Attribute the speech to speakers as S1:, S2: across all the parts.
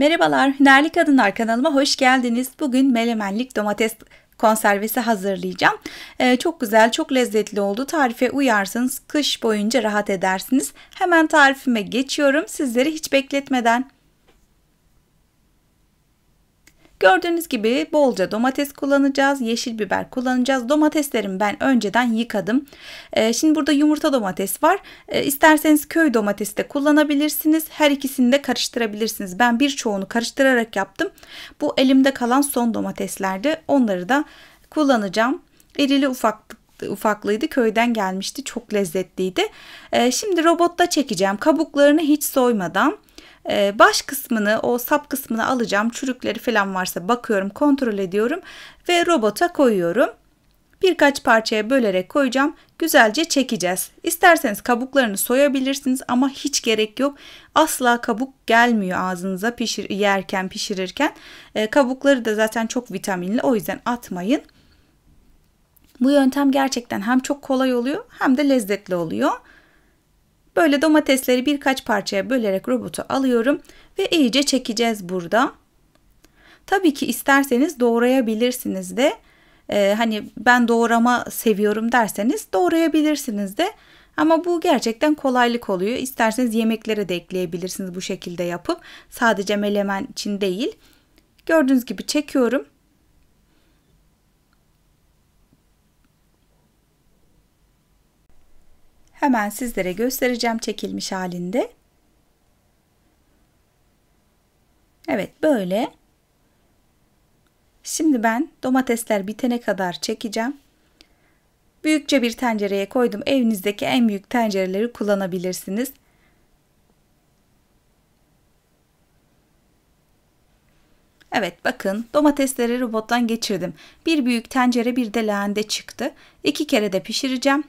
S1: Merhabalar, Hünerli Kadınlar kanalıma hoş geldiniz. Bugün melemenlik domates konservesi hazırlayacağım. Ee, çok güzel, çok lezzetli oldu. Tarife uyarsanız kış boyunca rahat edersiniz. Hemen tarifime geçiyorum sizleri hiç bekletmeden. Gördüğünüz gibi bolca domates kullanacağız. Yeşil biber kullanacağız. Domateslerimi ben önceden yıkadım. Ee, şimdi burada yumurta domates var. Ee, isterseniz köy domatesi de kullanabilirsiniz. Her ikisini de karıştırabilirsiniz. Ben birçoğunu karıştırarak yaptım. Bu elimde kalan son domateslerdi. Onları da kullanacağım. Erili ufaklık ufaklıydı. Köyden gelmişti. Çok lezzetliydi. Ee, şimdi robotta çekeceğim. Kabuklarını hiç soymadan ee, baş kısmını o sap kısmını alacağım. Çürükleri falan varsa bakıyorum kontrol ediyorum ve robota koyuyorum. Birkaç parçaya bölerek koyacağım. Güzelce çekeceğiz. İsterseniz kabuklarını soyabilirsiniz ama hiç gerek yok. Asla kabuk gelmiyor ağzınıza pişir yerken pişirirken. E, kabukları da zaten çok vitaminli o yüzden atmayın. Bu yöntem gerçekten hem çok kolay oluyor hem de lezzetli oluyor. Böyle domatesleri birkaç parçaya bölerek robotu alıyorum ve iyice çekeceğiz burada. Tabii ki isterseniz doğrayabilirsiniz de. Ee, hani ben doğrama seviyorum derseniz doğrayabilirsiniz de. Ama bu gerçekten kolaylık oluyor. İsterseniz yemeklere de ekleyebilirsiniz bu şekilde yapıp. Sadece melemen için değil. Gördüğünüz gibi çekiyorum. Hemen sizlere göstereceğim çekilmiş halinde. Evet böyle. Şimdi ben domatesler bitene kadar çekeceğim. Büyükçe bir tencereye koydum. Evinizdeki en büyük tencereleri kullanabilirsiniz. Evet bakın domatesleri robottan geçirdim. Bir büyük tencere bir de leğende çıktı. İki kere de pişireceğim.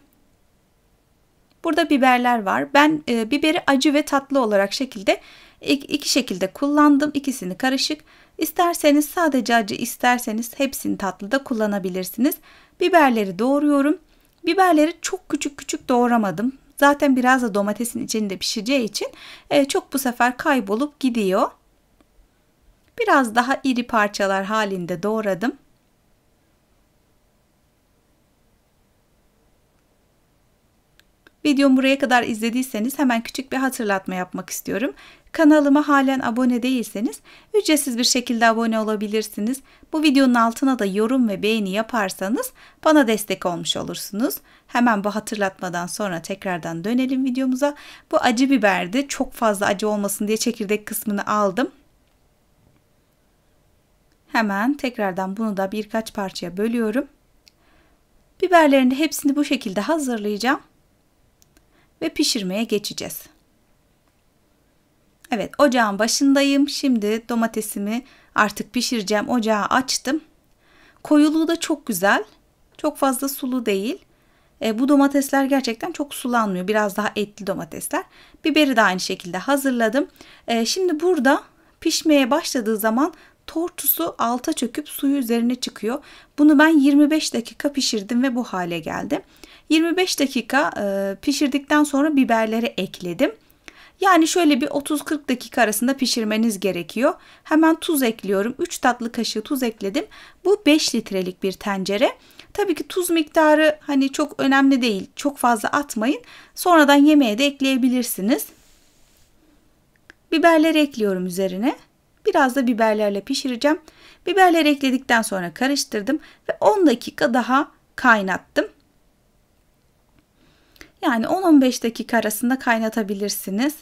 S1: Burada biberler var. Ben e, biberi acı ve tatlı olarak şekilde iki şekilde kullandım. İkisini karışık. İsterseniz sadece acı, isterseniz hepsini tatlı da kullanabilirsiniz. Biberleri doğruyorum. Biberleri çok küçük küçük doğramadım. Zaten biraz da domatesin içinde pişeceği için e, çok bu sefer kaybolup gidiyor. Biraz daha iri parçalar halinde doğradım. Videomu buraya kadar izlediyseniz hemen küçük bir hatırlatma yapmak istiyorum. Kanalıma halen abone değilseniz ücretsiz bir şekilde abone olabilirsiniz. Bu videonun altına da yorum ve beğeni yaparsanız bana destek olmuş olursunuz. Hemen bu hatırlatmadan sonra tekrardan dönelim videomuza. Bu acı biberdi. Çok fazla acı olmasın diye çekirdek kısmını aldım. Hemen tekrardan bunu da birkaç parçaya bölüyorum. Biberlerin hepsini bu şekilde hazırlayacağım ve pişirmeye geçeceğiz. Evet ocağın başındayım. Şimdi domatesimi artık pişireceğim. Ocağı açtım. Koyuluğu da çok güzel. Çok fazla sulu değil. E, bu domatesler gerçekten çok sulanmıyor. Biraz daha etli domatesler. Biberi de aynı şekilde hazırladım. E, şimdi burada pişmeye başladığı zaman tortusu alta çöküp suyu üzerine çıkıyor. Bunu ben 25 dakika pişirdim ve bu hale geldi. 25 dakika e, pişirdikten sonra biberleri ekledim. Yani şöyle bir 30-40 dakika arasında pişirmeniz gerekiyor. Hemen tuz ekliyorum. 3 tatlı kaşığı tuz ekledim. Bu 5 litrelik bir tencere. Tabii ki tuz miktarı hani çok önemli değil. Çok fazla atmayın. Sonradan yemeğe de ekleyebilirsiniz. Biberleri ekliyorum üzerine. Biraz da biberlerle pişireceğim. Biberleri ekledikten sonra karıştırdım ve 10 dakika daha kaynattım. Yani 10-15 dakika arasında kaynatabilirsiniz.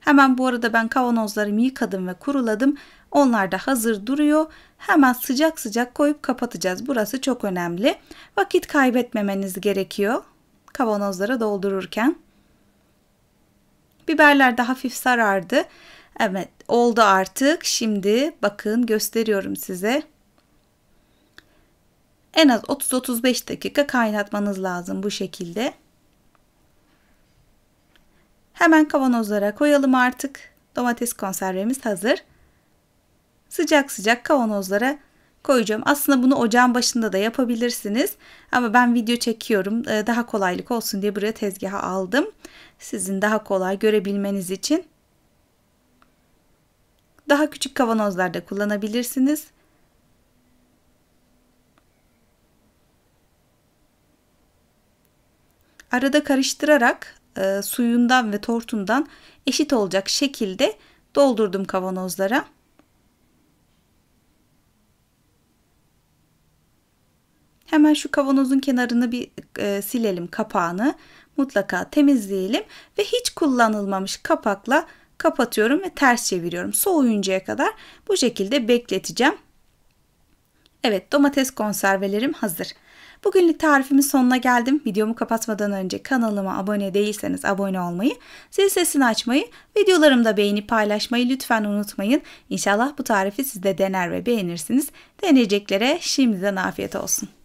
S1: Hemen bu arada ben kavanozlarımı yıkadım ve kuruladım. Onlar da hazır duruyor. Hemen sıcak sıcak koyup kapatacağız. Burası çok önemli. Vakit kaybetmemeniz gerekiyor kavanozlara doldururken. Biberler de hafif sarardı. Evet oldu artık. Şimdi bakın gösteriyorum size. En az 30-35 dakika kaynatmanız lazım bu şekilde. Hemen kavanozlara koyalım artık. Domates konservemiz hazır. Sıcak sıcak kavanozlara koyacağım. Aslında bunu ocağın başında da yapabilirsiniz. Ama ben video çekiyorum. Ee, daha kolaylık olsun diye buraya tezgaha aldım. Sizin daha kolay görebilmeniz için. Daha küçük kavanozlarda kullanabilirsiniz. Arada karıştırarak e, suyundan ve tortundan eşit olacak şekilde doldurdum kavanozlara. Hemen şu kavanozun kenarını bir e, silelim kapağını. Mutlaka temizleyelim ve hiç kullanılmamış kapakla kapatıyorum ve ters çeviriyorum. Soğuyuncaya kadar bu şekilde bekleteceğim. Evet domates konservelerim hazır. Bugünlük tarifimin sonuna geldim. Videomu kapatmadan önce kanalıma abone değilseniz abone olmayı, zil sesini açmayı, videolarımı da beğenip paylaşmayı lütfen unutmayın. İnşallah bu tarifi siz de dener ve beğenirsiniz. Deneyeceklere şimdiden afiyet olsun.